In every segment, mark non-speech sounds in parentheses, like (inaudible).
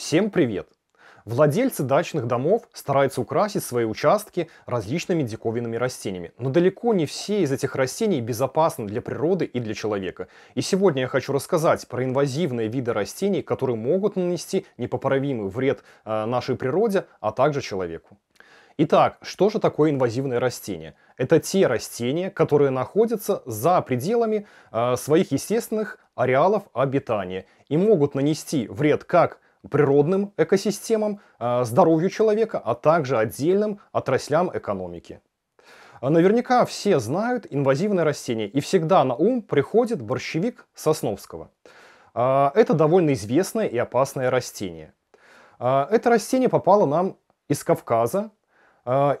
Всем привет! Владельцы дачных домов стараются украсить свои участки различными диковинными растениями, но далеко не все из этих растений безопасны для природы и для человека. И сегодня я хочу рассказать про инвазивные виды растений, которые могут нанести непоправимый вред э, нашей природе, а также человеку. Итак, что же такое инвазивное растение? Это те растения, которые находятся за пределами э, своих естественных ареалов обитания и могут нанести вред как природным экосистемам, а, здоровью человека, а также отдельным отраслям экономики. Наверняка все знают инвазивное растение, и всегда на ум приходит борщевик Сосновского. А, это довольно известное и опасное растение. А, это растение попало нам из Кавказа,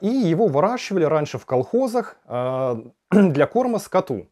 и его выращивали раньше в колхозах (clears throat) для корма скоту.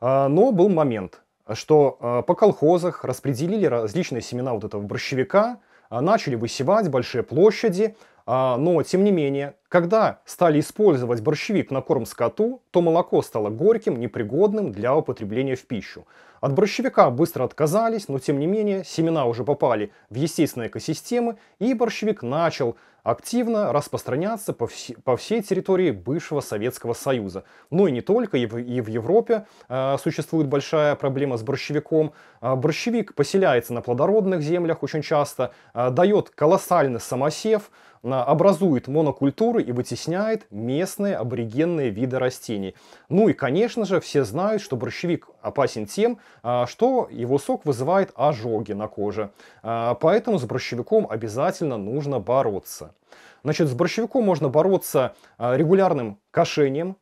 Но был момент – Э, что э, по колхозах распределили различные семена вот этого борщевика, э, начали высевать большие площади, но тем не менее когда стали использовать борщевик на корм скоту, то молоко стало горьким, непригодным для употребления в пищу. От борщевика быстро отказались, но тем не менее семена уже попали в естественные экосистемы, и борщевик начал активно распространяться по, вс по всей территории бывшего Советского Союза. Ну и не только, и в, и в Европе э, существует большая проблема с борщевиком. Э, борщевик поселяется на плодородных землях очень часто, э, дает колоссальный самосев, э, образует монокультуры и вытесняет местные аборигенные виды растений. Ну и, конечно же, все знают, что борщевик опасен тем, а, что его сок вызывает ожоги на коже. А, поэтому с борщевиком обязательно нужно бороться. Значит, с борщевиком можно бороться а, регулярным кошением,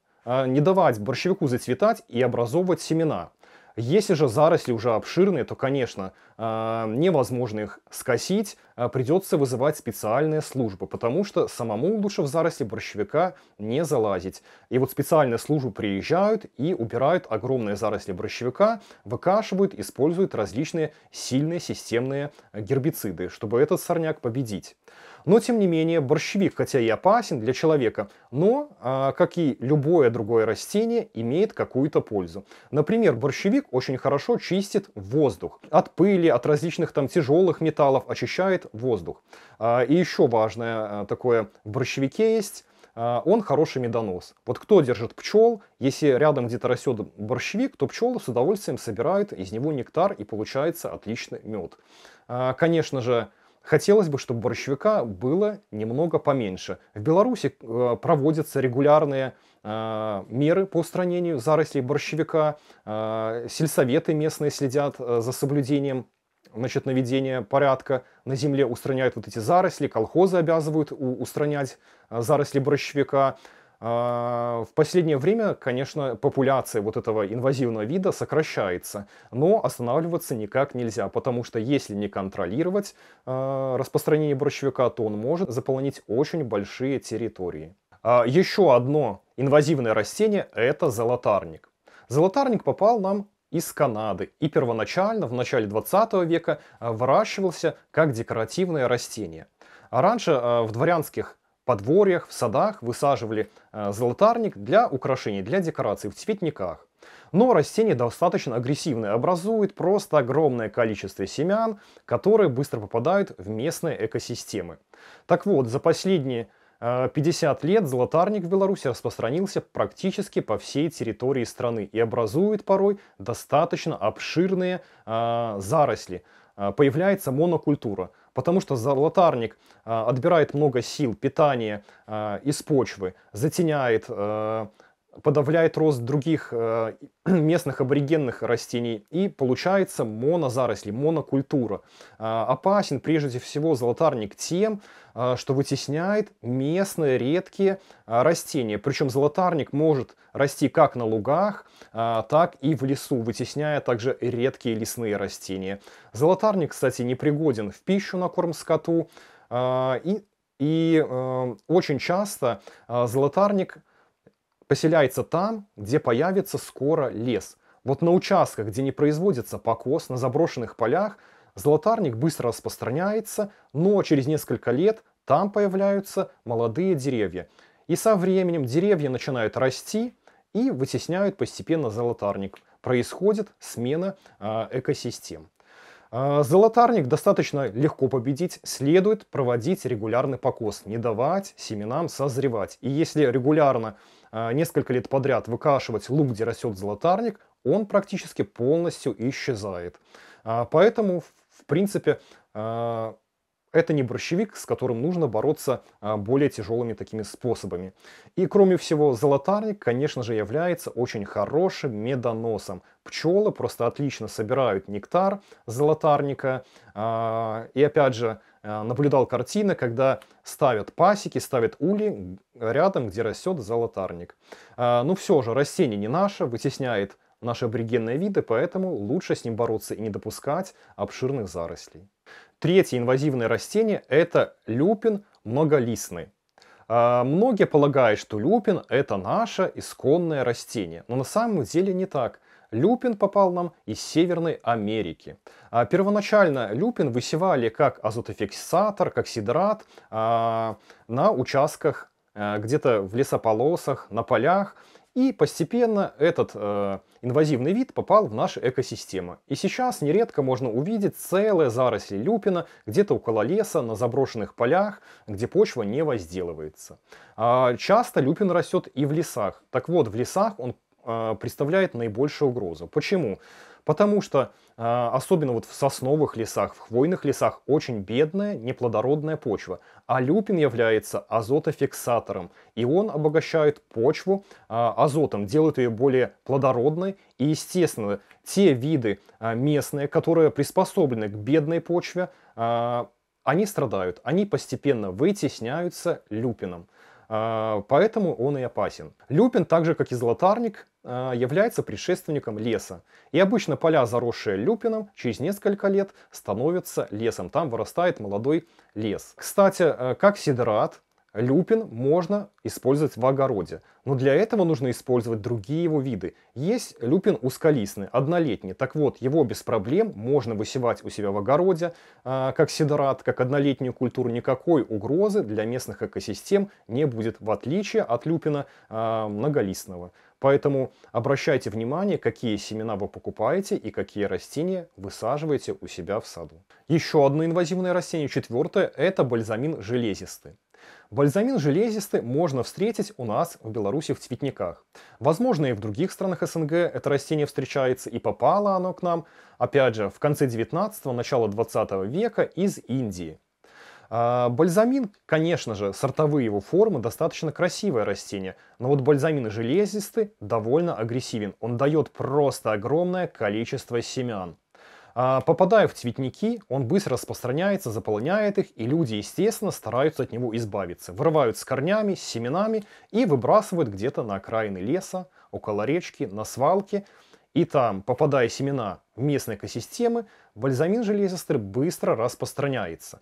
не давать борщевику зацветать и образовывать семена. Если же заросли уже обширные, то, конечно, а, невозможно их скосить, а придется вызывать специальные службы, потому что самому лучше в заросли борщевика не залазить. И вот специальные службы приезжают и убирают огромные заросли борщевика, выкашивают, используют различные сильные системные гербициды, чтобы этот сорняк победить. Но, тем не менее, борщевик, хотя и опасен для человека, но, а, как и любое другое растение, имеет какую-то пользу. Например, борщевик очень хорошо чистит воздух от пыли, от различных там тяжелых металлов, очищает воздух. А, и еще важное а, такое в борщевике есть он хороший медонос. Вот кто держит пчел, если рядом где-то растет борщевик, то пчелы с удовольствием собирают из него нектар и получается отличный мед. Конечно же, Хотелось бы, чтобы борщевика было немного поменьше. В Беларуси э, проводятся регулярные э, меры по устранению зарослей борщевика. Э, сельсоветы местные следят за соблюдением значит, наведения порядка на земле, устраняют вот эти заросли, колхозы обязывают устранять заросли борщевика. А, в последнее время, конечно, популяция вот этого инвазивного вида сокращается, но останавливаться никак нельзя, потому что если не контролировать а, распространение борщевика, то он может заполнить очень большие территории. А, еще одно инвазивное растение – это золотарник. Золотарник попал нам из Канады и первоначально, в начале 20 века, выращивался как декоративное растение. А раньше в дворянских подворьях, в садах высаживали э, золотарник для украшений, для декораций в цветниках. Но растение достаточно агрессивное, образует просто огромное количество семян, которые быстро попадают в местные экосистемы. Так вот, за последние 50 э, лет золотарник в Беларуси распространился практически по всей территории страны и образует порой достаточно обширные э, заросли. Появляется монокультура – потому что золотарник а, отбирает много сил, питания а, из почвы, затеняет, а, подавляет рост других (clears throat) местных аборигенных растений и получается монозаросли, монокультура. Опасен прежде всего золотарник тем, а, что вытесняет местные редкие а, растения. Причем золотарник может расти как на лугах, а, так и в лесу, вытесняя также редкие лесные растения. Золотарник, кстати, непригоден в пищу на корм скоту, и, и очень часто золотарник поселяется там, где появится скоро лес. Вот на участках, где не производится покос, на заброшенных полях – Золотарник быстро распространяется, но через несколько лет там появляются молодые деревья. И со временем деревья начинают расти и вытесняют постепенно золотарник. Происходит смена э, экосистем. А, золотарник достаточно легко победить, следует проводить регулярный покос, не давать семенам созревать. И если регулярно а, несколько лет подряд выкашивать лук, где растет золотарник, он практически полностью исчезает. Поэтому в принципе, э, это не борщевик, с которым нужно бороться э, более тяжелыми такими способами. И кроме всего, золотарник, конечно же, является очень хорошим медоносом. Пчелы просто отлично собирают нектар золотарника. Э, и опять же, наблюдал картины, когда ставят пасеки, ставят ули рядом, где растет золотарник. Ну все же растение не наше, вытесняет наши аборигенные виды, поэтому лучше с ним бороться и не допускать обширных зарослей. Третье инвазивное растение – это люпин многолистный. А, многие полагают, что люпин – это наше исконное растение, но на самом деле не так. Люпин попал нам из Северной Америки. А, первоначально люпин высевали как азотофиксатор, как сидрат а, на участках где-то в лесополосах, на полях. И постепенно этот э, инвазивный вид попал в наши экосистемы. И сейчас нередко можно увидеть целые заросли люпина где-то около леса, на заброшенных полях, где почва не возделывается. А часто люпин растет и в лесах. Так вот, в лесах он а, представляет наибольшую угрозу. Почему? Потому что а, особенно вот в сосновых лесах, в хвойных лесах очень бедная, неплодородная почва. А люпин является азотофиксатором, и он обогащает почву а, азотом, делает ее более плодородной. И, естественно, те виды местные, которые приспособлены к бедной почве, они страдают, они постепенно вытесняются люпином. А, поэтому он и опасен. Люпин, так же как и золотарник, а, является предшественником леса. И обычно поля, заросшие люпином, через несколько лет становятся лесом. Там вырастает молодой лес. Кстати, э, как сидерат, Люпин можно использовать в огороде, но для этого нужно использовать другие его виды. Есть люпин узколистный, однолетний. Так вот, его без проблем можно высевать у себя в огороде, э, как сидорат, как однолетнюю культуру. Никакой угрозы для местных экосистем не будет, в отличие от люпина э, многолистного. Поэтому обращайте внимание, какие семена вы покупаете и какие растения высаживаете у себя в саду. Еще одно инвазивное растение, четвертое, это бальзамин железистый. Бальзамин железистый можно встретить у нас в Беларуси в цветниках. Возможно, и в других странах СНГ это растение встречается, и попало оно к нам, опять же, в конце 19-го, начало 20 века из Индии. А, бальзамин, конечно же, сортовые его формы достаточно красивое растение, но вот бальзамин железистый довольно агрессивен. Он дает просто огромное количество семян. А, попадая в цветники, он быстро распространяется, заполняет их, и люди, естественно, стараются от него избавиться. Вырывают с корнями, с семенами и выбрасывают где-то на окраины леса, около речки, на свалке. И там, попадая семена в местные экосистемы, бальзамин железистый быстро распространяется.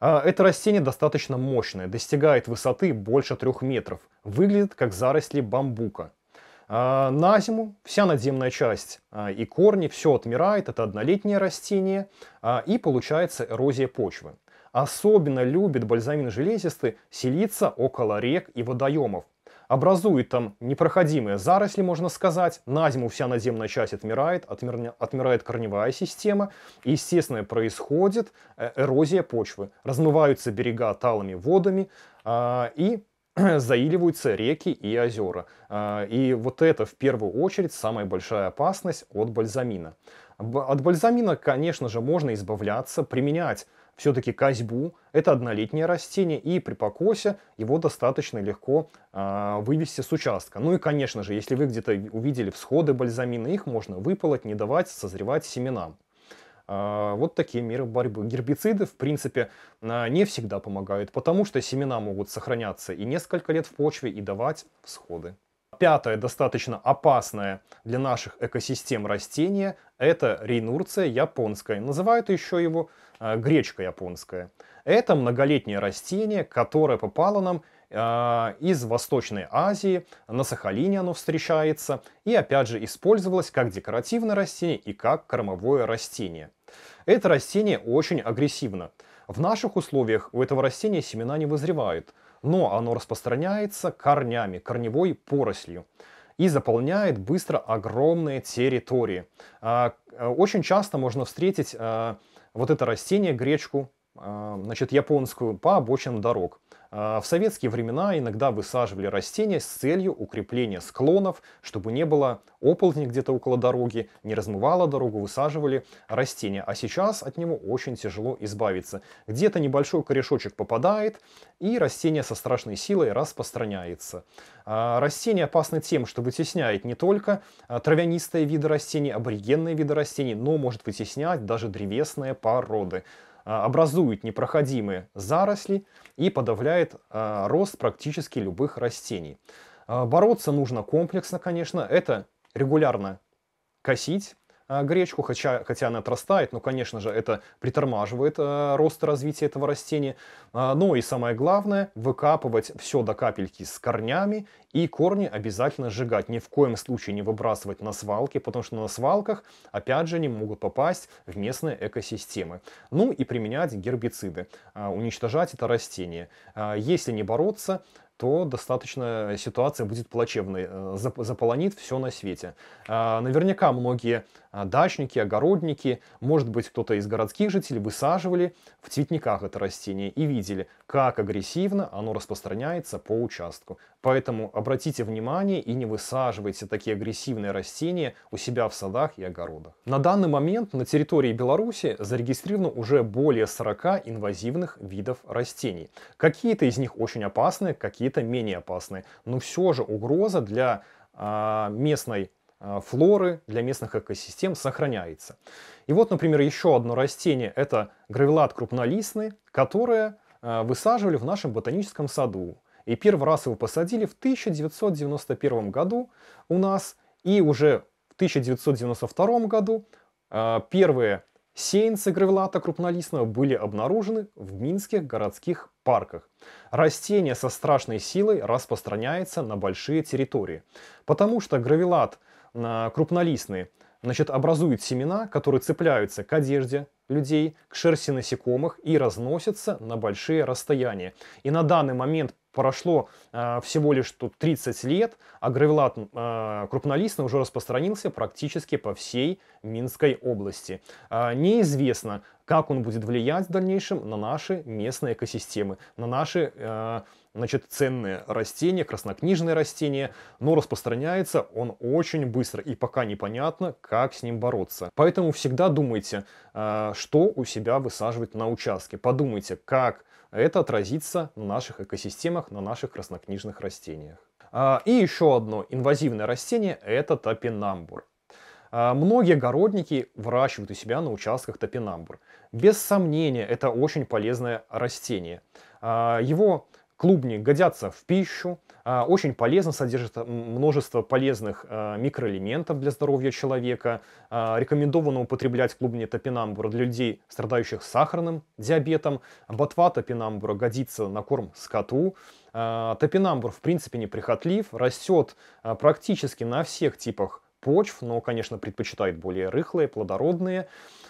А, это растение достаточно мощное, достигает высоты больше трех метров, выглядит как заросли бамбука. А, на зиму вся надземная часть а, и корни, все отмирает, это однолетнее растение, а, и получается эрозия почвы. Особенно любит бальзамин железистый селиться около рек и водоемов. Образует там непроходимые заросли, можно сказать. На зиму вся надземная часть отмирает, отмир... отмирает корневая система. И, естественно, происходит э, эрозия почвы. Размываются берега талыми водами, и (clears throat) заиливаются реки и озера. А, и вот это в первую очередь самая большая опасность от бальзамина. От бальзамина, конечно же, можно избавляться, применять все-таки козьбу. Это однолетнее растение, и при покосе его достаточно легко а, вывести с участка. Ну и, конечно же, если вы где-то увидели всходы бальзамина, их можно выполоть, не давать созревать семенам. А, вот такие меры борьбы. Гербициды, в принципе, не всегда помогают, потому что семена могут сохраняться и несколько лет в почве и давать всходы. Пятое, достаточно опасное для наших экосистем растение, это рейнурция японская. Называют еще его а, гречка японская. Это многолетнее растение, которое попало нам а, из Восточной Азии, на Сахалине оно встречается и опять же использовалось как декоративное растение и как кормовое растение. Это растение очень агрессивно. В наших условиях у этого растения семена не вызревают, но оно распространяется корнями, корневой порослью и заполняет быстро огромные территории. А, э, очень часто можно встретить а, вот это растение, гречку, а, значит, японскую по обочинам дорог. А, в советские времена иногда высаживали растения с целью укрепления склонов, чтобы не было оползни где-то около дороги, не размывало дорогу, высаживали растения. А сейчас от него очень тяжело избавиться. Где-то небольшой корешочек попадает, и растение со страшной силой распространяется. А, растение опасно тем, что вытесняет не только травянистые виды растений, аборигенные виды растений, но может вытеснять даже древесные породы. А, образует непроходимые заросли и подавляет а, рост практически любых растений. А, бороться нужно комплексно, конечно, это регулярно косить, Э, гречку, хотя, хотя она отрастает, но, конечно же, это притормаживает э, рост и развитие этого растения. Э, ну и самое главное, выкапывать все до капельки с корнями и корни обязательно сжигать. Ни в коем случае не выбрасывать на свалки, потому что на свалках, опять же, они могут попасть в местные экосистемы. Ну и применять гербициды, уничтожать это растение. Если не бороться, то достаточно ситуация будет плачевной, заполонит все на свете. Наверняка многие дачники, огородники, может быть, кто-то из городских жителей высаживали в цветниках это растение и видели, как агрессивно оно распространяется по участку. Поэтому обратите внимание и не высаживайте такие агрессивные растения у себя в садах и огородах. На данный момент на территории Беларуси зарегистрировано уже более 40 инвазивных видов растений. Какие-то из них очень опасны, какие-то менее опасны, но все же угроза для а, местной а, флоры, для местных экосистем сохраняется. И вот, например, еще одно растение – это гравелат крупнолистный, которое а, высаживали в нашем ботаническом саду. И первый раз его посадили в 1991 году у нас, и уже в 1992 году а, первые сеянцы гравелата крупнолистного были обнаружены в минских городских парках. Растение со страшной силой распространяется на большие территории, потому что гравелат – Э, крупнолистные, значит, образуют семена, которые цепляются к одежде людей, к шерсти насекомых и разносятся на большие расстояния. И на данный момент прошло э, всего лишь тут 30 лет, а гравелат э, крупнолистный уже распространился практически по всей Минской области. Э, неизвестно, как он будет влиять в дальнейшем на наши местные экосистемы, на наши э, значит, ценное растение, краснокнижное растение, но распространяется он очень быстро и пока непонятно, как с ним бороться. Поэтому всегда думайте, э, что у себя высаживать на участке. Подумайте, как это отразится на наших экосистемах, на наших краснокнижных растениях. А, и еще одно инвазивное растение – это топинамбур. А, многие огородники выращивают у себя на участках топинамбур. Без сомнения, это очень полезное растение. А, его Клубни годятся в пищу, а, очень полезно, содержит множество полезных а, микроэлементов для здоровья человека. А, рекомендовано употреблять клубни топинамбура для людей, страдающих сахарным диабетом. Ботва топинамбура годится на корм скоту. Топинамбур в принципе неприхотлив, растет практически на всех типах почв, но, конечно, предпочитает более рыхлые, плодородные,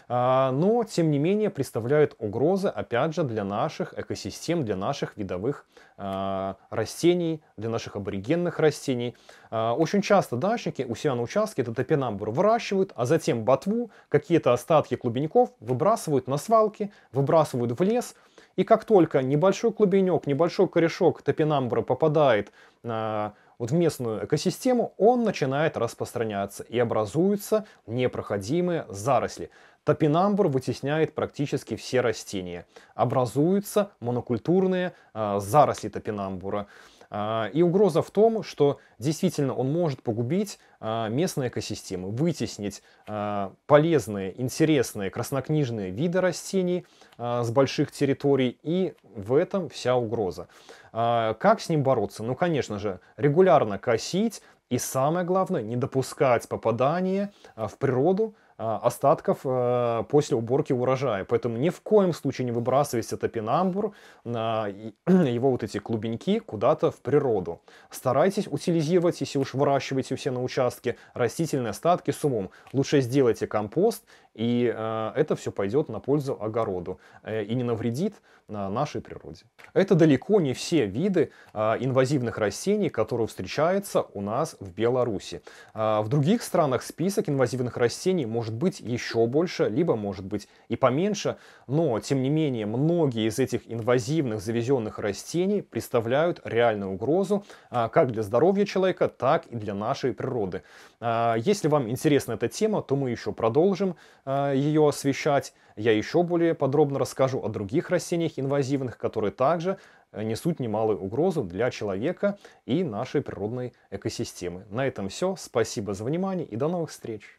а, но, тем не менее, представляют угрозы, опять же, для наших экосистем, для наших видовых а, растений, для наших аборигенных растений. А, очень часто дачники у себя на участке этот топинамбур выращивают, а затем ботву, какие-то остатки клубеньков выбрасывают на свалки, выбрасывают в лес, и как только небольшой клубенек, небольшой корешок топинамбура попадает на вот в местную экосистему, он начинает распространяться и образуются непроходимые заросли. Топинамбур вытесняет практически все растения. Образуются монокультурные э, заросли топинамбура. А, и угроза в том, что действительно он может погубить а, местные экосистемы, вытеснить а, полезные, интересные краснокнижные виды растений с больших территорий, и в этом вся угроза. Как с ним бороться? Ну, конечно же, регулярно косить, и самое главное, не допускать попадания в природу Э, остатков э, после уборки урожая. Поэтому ни в коем случае не выбрасывайте топинамбур, (clears throat) его вот эти клубеньки куда-то в природу. Старайтесь утилизировать, если уж выращиваете все на участке, растительные остатки с умом. Лучше сделайте компост и э, это все пойдет на пользу огороду э, и не навредит нашей природе. Это далеко не все виды э, инвазивных растений, которые встречаются у нас в Беларуси. В других странах список инвазивных растений может быть еще больше, либо может быть и поменьше, но тем не менее многие из этих инвазивных завезенных растений представляют реальную угрозу как для здоровья человека, так и для нашей природы. Если вам интересна эта тема, то мы еще продолжим Э, ее освещать. Я еще более подробно расскажу о других растениях инвазивных, которые также э, несут немалую угрозу для человека и нашей природной экосистемы. На этом все. Спасибо за внимание и до новых встреч!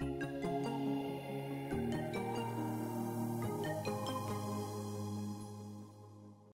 Thank you.